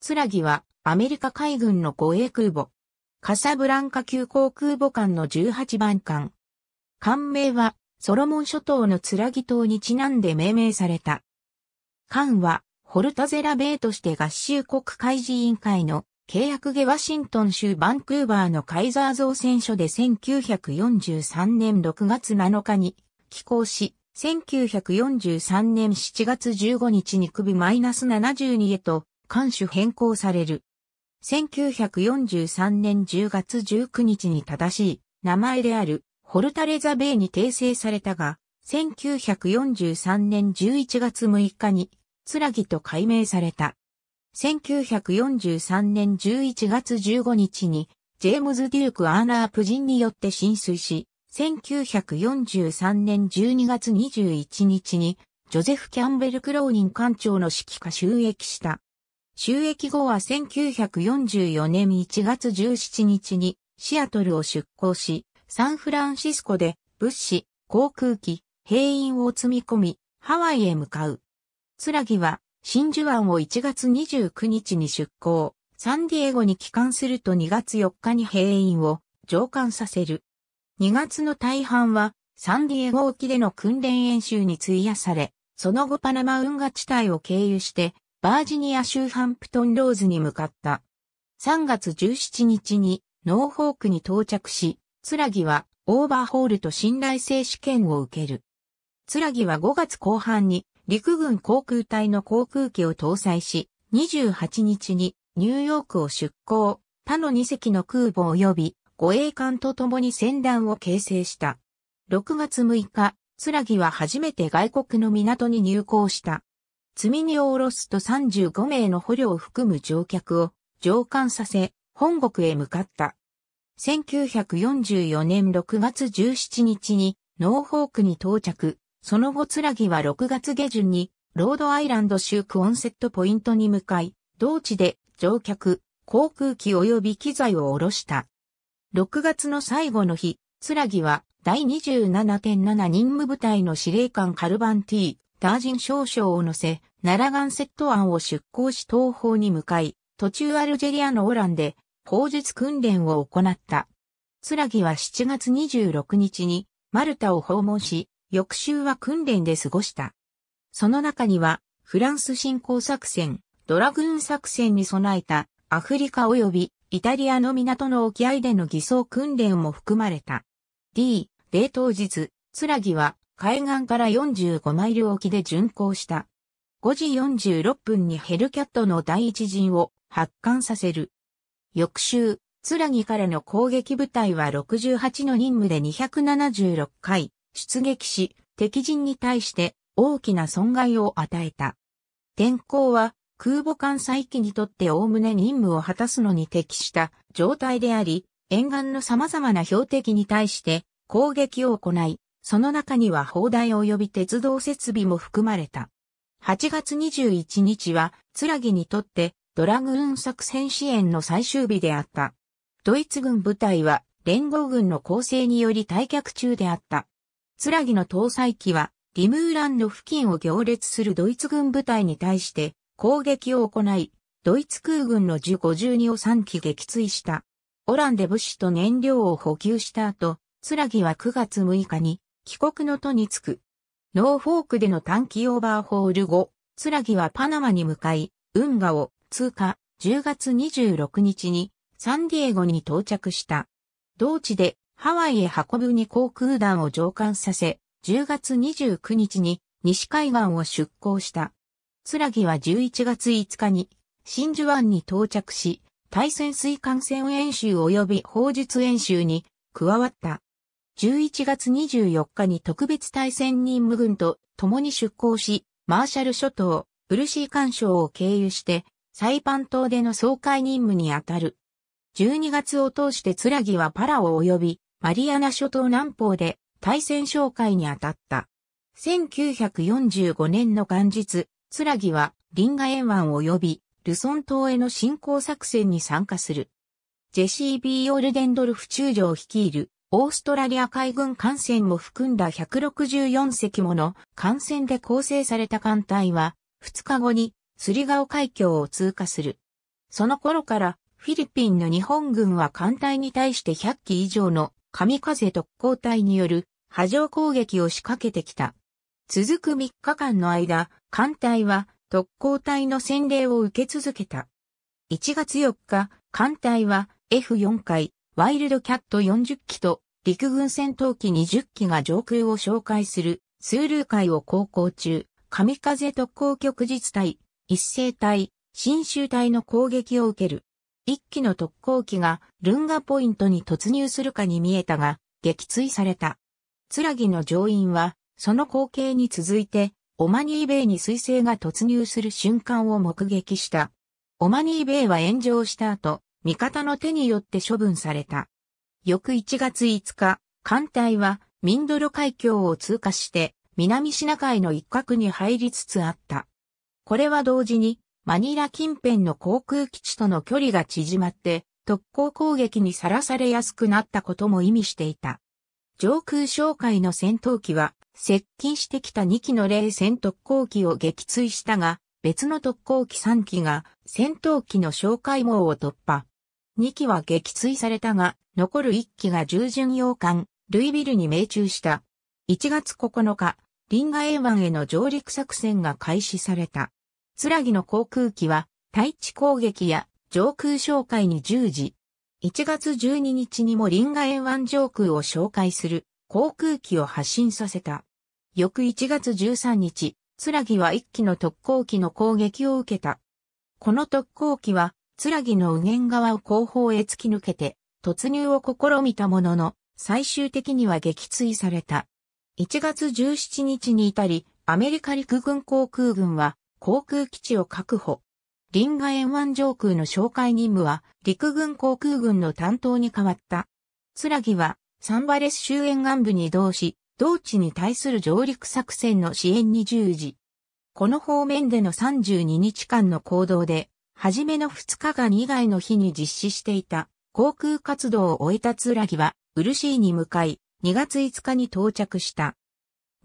つらぎはアメリカ海軍の護衛空母。カサブランカ急航空母艦の18番艦。艦名はソロモン諸島のつらぎ島にちなんで命名された。艦はホルタゼラ米として合衆国海事委員会の契約下ワシントン州バンクーバーのカイザー造船所で1943年6月7日に寄港し、1943年7月15日に首マイナス72へと艦首変更される。1943年10月19日に正しい名前であるホルタレザベイに訂正されたが、1943年11月6日につらぎと改名された。1943年11月15日にジェームズ・デューク・アーナープジンによって浸水し、1943年12月21日にジョゼフ・キャンベル・クローニン艦長の指揮下収益した。収益後は1944年1月17日にシアトルを出港し、サンフランシスコで物資、航空機、兵員を積み込み、ハワイへ向かう。つらぎは、真珠湾を1月29日に出港、サンディエゴに帰還すると2月4日に兵員を上艦させる。2月の大半は、サンディエゴ沖での訓練演習に費やされ、その後パナマ運河地帯を経由して、バージニア州ハンプトンローズに向かった。3月17日にノーホークに到着し、ツラギはオーバーホールと信頼性試験を受ける。ツラギは5月後半に陸軍航空隊の航空機を搭載し、28日にニューヨークを出港、他の2隻の空母及び護衛艦と共に船団を形成した。6月6日、ツラギは初めて外国の港に入港した。積荷を下ろすと35名の捕虜を含む乗客を上官させ、本国へ向かった。1944年6月17日にノーホークに到着、その後つらぎは6月下旬にロードアイランド州クオンセットポイントに向かい、同地で乗客、航空機及び機材を下ろした。6月の最後の日、つらぎは第27.7任務部隊の司令官カルバン T、ダージン少将を乗せ、奈良ンセット湾を出港し東方に向かい、途中アルジェリアのオランで、砲術訓練を行った。つらぎは7月26日に、マルタを訪問し、翌週は訓練で過ごした。その中には、フランス侵攻作戦、ドラグーン作戦に備えた、アフリカ及びイタリアの港の沖合での偽装訓練も含まれた。D、例当日、つらぎは海岸から45マイル沖で巡航した。5時46分にヘルキャットの第一陣を発艦させる。翌週、ツラギからの攻撃部隊は68の任務で276回出撃し、敵陣に対して大きな損害を与えた。天候は空母艦載機にとっておおむね任務を果たすのに適した状態であり、沿岸の様々な標的に対して攻撃を行い、その中には砲台及び鉄道設備も含まれた。8月21日は、ツラギにとって、ドラグーン作戦支援の最終日であった。ドイツ軍部隊は、連合軍の攻勢により退却中であった。ツラギの搭載機は、リムーランの付近を行列するドイツ軍部隊に対して、攻撃を行い、ドイツ空軍のジ52を3機撃墜した。オランで物資と燃料を補給した後、ツラギは9月6日に、帰国の途に着く。ノーフォークでの短期オーバーホール後、ツラギはパナマに向かい、運河を通過10月26日にサンディエゴに到着した。同地でハワイへ運ぶに航空団を上艦させ、10月29日に西海岸を出港した。ツラギは11月5日に真珠湾に到着し、対潜水艦船演習及び砲術演習に加わった。11月24日に特別対戦任務軍と共に出港し、マーシャル諸島、ブルシー干渉を経由して、サイパン島での総会任務にあたる。12月を通してツラギはパラオ及びマリアナ諸島南方で対戦紹介にあたった。1945年の元日、ツラギはリンガ沿岸及びルソン島への侵攻作戦に参加する。ジェシー・ B・ オルデンドルフ中将率いるオーストラリア海軍艦船も含んだ164隻もの艦船で構成された艦隊は、2日後に、スリガオ海峡を通過する。その頃から、フィリピンの日本軍は艦隊に対して100機以上の神風特攻隊による波状攻撃を仕掛けてきた。続く3日間の間、艦隊は特攻隊の洗礼を受け続けた。1月4日、艦隊は F4 回ワイルドキャット40機と陸軍戦闘機20機が上空を紹介するツールー海を航行中、神風特攻局実隊、一斉隊、新州隊の攻撃を受ける。一機の特攻機がルンガポイントに突入するかに見えたが、撃墜された。つらぎの乗員は、その光景に続いて、オマニーベイに彗星が突入する瞬間を目撃した。オマニーベイは炎上した後、味方の手によって処分された。翌1月5日、艦隊はミンドロ海峡を通過して南シナ海の一角に入りつつあった。これは同時にマニラ近辺の航空基地との距離が縮まって特攻攻撃にさらされやすくなったことも意味していた。上空哨戒の戦闘機は接近してきた2機の冷戦特攻機を撃墜したが、別の特攻機3機が戦闘機の哨戒網を突破。2機は撃墜されたが、残る1機が従巡洋艦、ルイビルに命中した。1月9日、リンガエワ湾への上陸作戦が開始された。つらぎの航空機は、対地攻撃や上空紹介に従事。1月12日にもリンガエワ湾上空を紹介する航空機を発進させた。翌1月13日、つらぎは1機の特攻機の攻撃を受けた。この特攻機はぎの右舷側を後方へ突き抜けて、突入を試みたものの、最終的には撃墜された。1月17日に至り、アメリカ陸軍航空軍は航空基地を確保。リンガ沿岸上空の哨戒任務は陸軍航空軍の担当に変わった。つラギはサンバレス州沿岸部に移動し、同地に対する上陸作戦の支援に従事。この方面での32日間の行動で、初めの2日間以外の日に実施していた航空活動を終えたらぎは、ーに向かい、2月5日に到着した。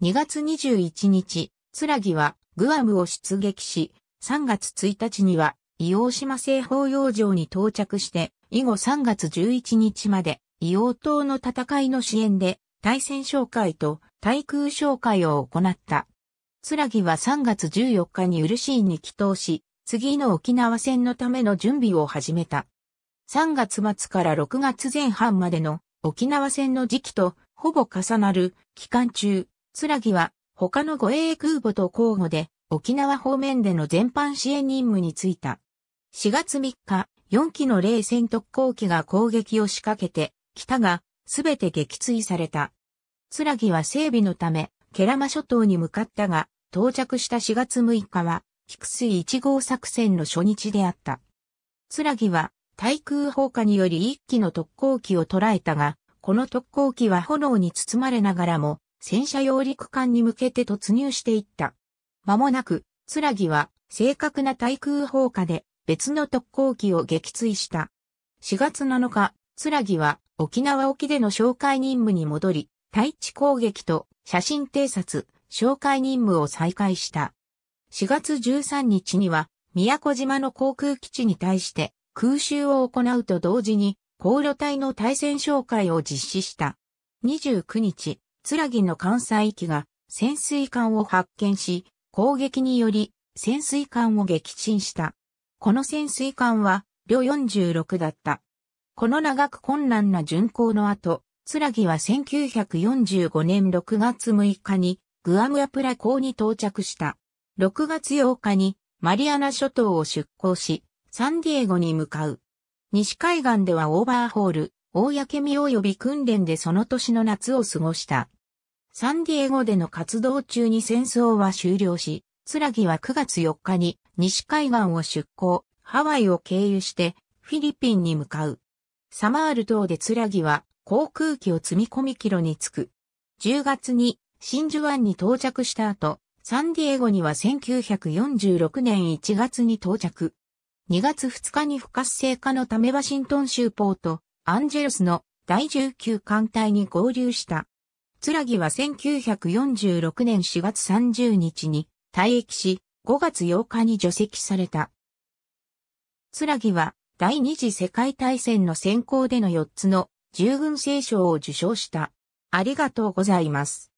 2月21日、らぎはグアムを出撃し、3月1日には、伊王島西方洋上に到着して、以後3月11日まで、伊王島の戦いの支援で、対戦紹介と対空紹介を行った。つらぎは3月14日にウルシーに帰投し、次の沖縄戦のための準備を始めた。3月末から6月前半までの沖縄戦の時期とほぼ重なる期間中、つらぎは他の護衛空母と交互で沖縄方面での全般支援任務に就いた。4月3日、4機の冷戦特攻機が攻撃を仕掛けて、たがすべて撃墜された。つらぎは整備のため、ケラマ諸島に向かったが、到着した4月6日は、菊水1号作戦の初日であった。つらぎは、対空砲火により一機の特攻機を捉えたが、この特攻機は炎に包まれながらも、戦車揚陸艦に向けて突入していった。間もなく、つらぎは、正確な対空砲火で、別の特攻機を撃墜した。4月7日、つらぎは、沖縄沖での紹介任務に戻り、対地攻撃と写真偵察、紹介任務を再開した。4月13日には、宮古島の航空基地に対して空襲を行うと同時に、航路隊の対戦紹介を実施した。29日、つらぎの艦載機が潜水艦を発見し、攻撃により潜水艦を撃沈した。この潜水艦は、両46だった。この長く困難な巡航の後、つらぎは1945年6月6日にグアムアプラ港に到着した。6月8日にマリアナ諸島を出港し、サンディエゴに向かう。西海岸ではオーバーホール、大やけみ及び訓練でその年の夏を過ごした。サンディエゴでの活動中に戦争は終了し、ツラギは9月4日に西海岸を出港、ハワイを経由してフィリピンに向かう。サマール島でツラギは航空機を積み込みキロに着く。10月に真珠湾に到着した後、サンディエゴには1946年1月に到着。2月2日に不活性化のためワシントン州ポート、アンジェルスの第19艦隊に合流した。つらぎは1946年4月30日に退役し、5月8日に除籍された。つらぎは第二次世界大戦の先行での4つの従軍聖賞を受賞した。ありがとうございます。